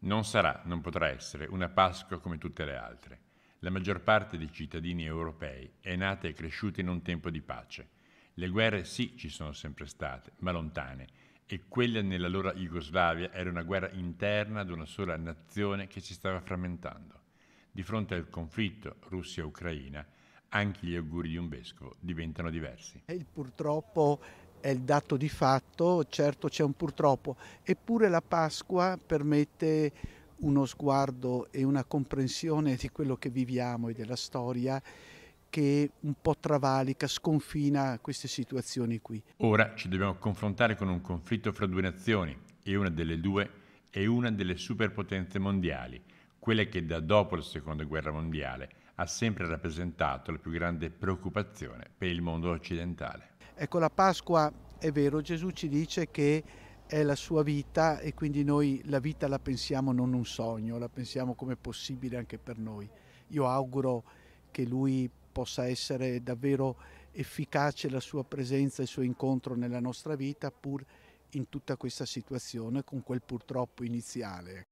Non sarà, non potrà essere, una Pasqua come tutte le altre. La maggior parte dei cittadini europei è nata e cresciuta in un tempo di pace. Le guerre sì ci sono sempre state, ma lontane, e quella nella loro Jugoslavia era una guerra interna ad una sola nazione che si stava frammentando. Di fronte al conflitto Russia-Ucraina, anche gli auguri di un vescovo diventano diversi. E purtroppo è il dato di fatto, certo c'è un purtroppo, eppure la Pasqua permette uno sguardo e una comprensione di quello che viviamo e della storia che un po' travalica, sconfina queste situazioni qui. Ora ci dobbiamo confrontare con un conflitto fra due nazioni e una delle due è una delle superpotenze mondiali, quella che da dopo la Seconda Guerra Mondiale ha sempre rappresentato la più grande preoccupazione per il mondo occidentale. Ecco, la Pasqua è vero, Gesù ci dice che è la sua vita e quindi noi la vita la pensiamo non un sogno, la pensiamo come possibile anche per noi. Io auguro che lui possa essere davvero efficace la sua presenza, il suo incontro nella nostra vita, pur in tutta questa situazione con quel purtroppo iniziale.